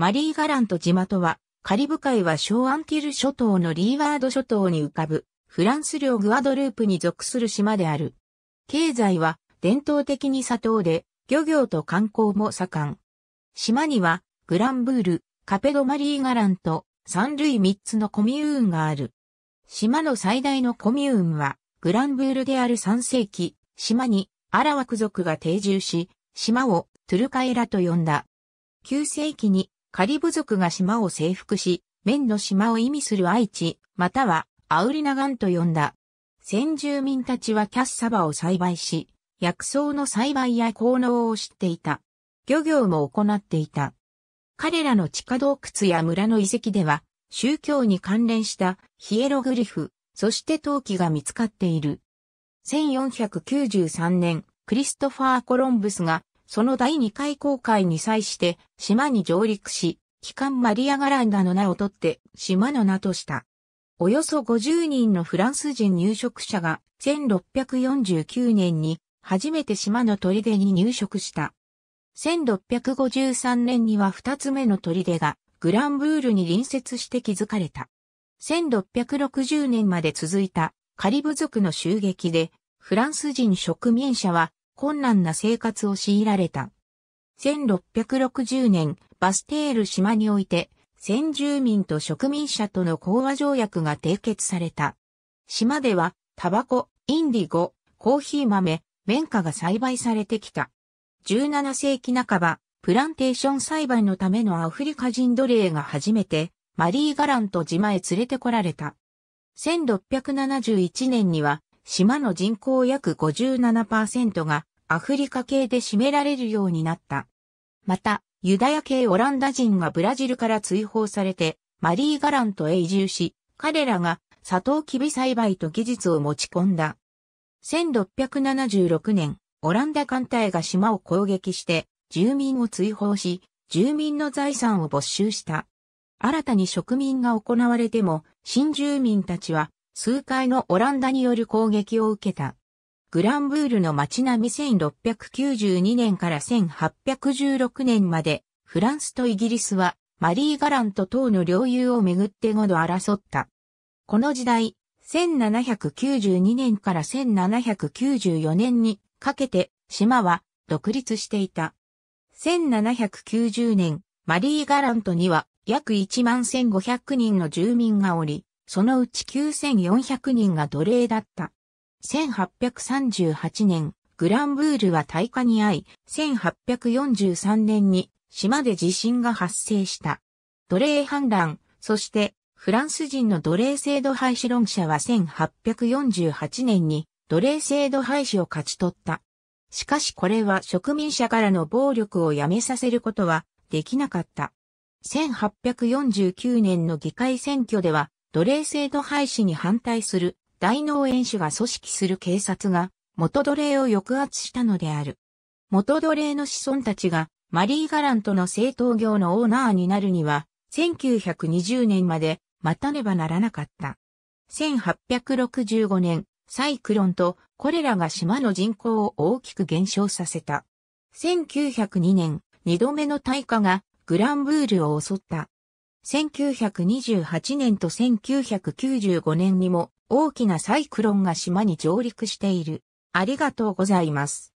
マリー・ガラント地元は、カリブ海はーアンティル諸島のリーワード諸島に浮かぶ、フランス領グアドループに属する島である。経済は、伝統的に砂糖で、漁業と観光も盛ん。島には、グランブール、カペドマリー・ガラント、三類三つのコミューンがある。島の最大のコミューンは、グランブールである3世紀、島にアラワク族が定住し、島をトゥルカエラと呼んだ。9世紀にカリブ族が島を征服し、面の島を意味する愛知、またはアウリナガンと呼んだ。先住民たちはキャッサバを栽培し、薬草の栽培や効能を知っていた。漁業も行っていた。彼らの地下洞窟や村の遺跡では、宗教に関連したヒエログリフ、そして陶器が見つかっている。1493年、クリストファー・コロンブスがその第2回航海に際して島に上陸し、機関マリア・ガランダの名を取って島の名とした。およそ50人のフランス人入植者が1649年に初めて島の砦に入植した。1653年には2つ目の砦がグランブールに隣接して築かれた。1660年まで続いたカリブ族の襲撃でフランス人植民者は困難な生活を強いられた。1660年、バステール島において、先住民と植民者との講和条約が締結された。島では、タバコ、インディゴ、コーヒー豆、綿花が栽培されてきた。17世紀半ば、プランテーション栽培のためのアフリカ人奴隷が初めて、マリー・ガランと島へ連れてこられた。1671年には、島の人口約57%がアフリカ系で占められるようになった。また、ユダヤ系オランダ人がブラジルから追放されて、マリー・ガラントへ移住し、彼らがサトウキビ栽培と技術を持ち込んだ。1676年、オランダ艦隊が島を攻撃して、住民を追放し、住民の財産を没収した。新たに植民が行われても、新住民たちは、数回のオランダによる攻撃を受けた。グランブールの街並み1692年から1816年まで、フランスとイギリスは、マリー・ガラント等の領有をめぐって5度争った。この時代、1792年から1794年にかけて島は独立していた。1790年、マリー・ガラントには約1万1500人の住民がおり、そのうち9400人が奴隷だった。1838年、グランブールは大火に遭い、1843年に島で地震が発生した。奴隷反乱、そしてフランス人の奴隷制度廃止論者は1848年に奴隷制度廃止を勝ち取った。しかしこれは植民者からの暴力をやめさせることはできなかった。1849年の議会選挙では奴隷制度廃止に反対する大脳炎種が組織する警察が元奴隷を抑圧したのである。元奴隷の子孫たちがマリー・ガラントの政党業のオーナーになるには1920年まで待たねばならなかった。1865年、サイクロンとこれらが島の人口を大きく減少させた。1902年、二度目の大火がグランブールを襲った。1928年と1995年にも大きなサイクロンが島に上陸している。ありがとうございます。